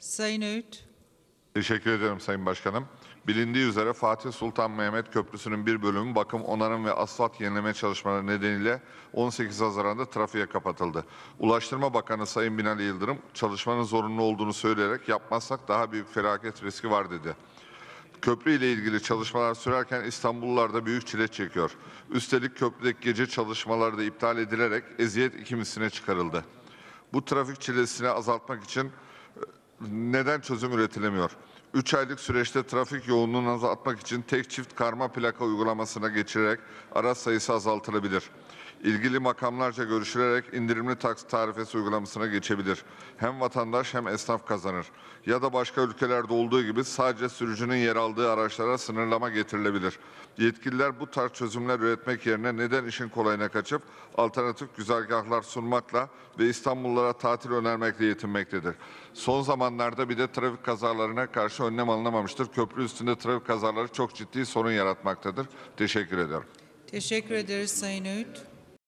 Sayın Öğüt. Teşekkür ederim Sayın Başkanım. Bilindiği üzere Fatih Sultan Mehmet Köprüsü'nün bir bölümü bakım, onarım ve asfalt yenileme çalışmaları nedeniyle 18 Haziran'da trafiğe kapatıldı. Ulaştırma Bakanı Sayın Binali Yıldırım çalışmanın zorunlu olduğunu söyleyerek yapmazsak daha büyük felaket riski var dedi. Köprü ile ilgili çalışmalar sürerken İstanbullular da büyük çile çekiyor. Üstelik köprüdeki gece çalışmaları da iptal edilerek eziyet ikimisine çıkarıldı. Bu trafik çilesini azaltmak için neden çözüm üretilemiyor? Üç aylık süreçte trafik yoğunluğunu azaltmak için tek çift karma plaka uygulamasına geçirerek araç sayısı azaltılabilir ilgili makamlarca görüşülerek indirimli taksi tarifesi uygulamasına geçebilir. Hem vatandaş hem esnaf kazanır. Ya da başka ülkelerde olduğu gibi sadece sürücünün yer aldığı araçlara sınırlama getirilebilir. Yetkililer bu tarz çözümler üretmek yerine neden işin kolayına kaçıp alternatif güzergahlar sunmakla ve İstanbullulara tatil önermekle yetinmektedir. Son zamanlarda bir de trafik kazalarına karşı önlem alınamamıştır. Köprü üstünde trafik kazaları çok ciddi sorun yaratmaktadır. Teşekkür ederim. Teşekkür ederiz Sayın Öğüt.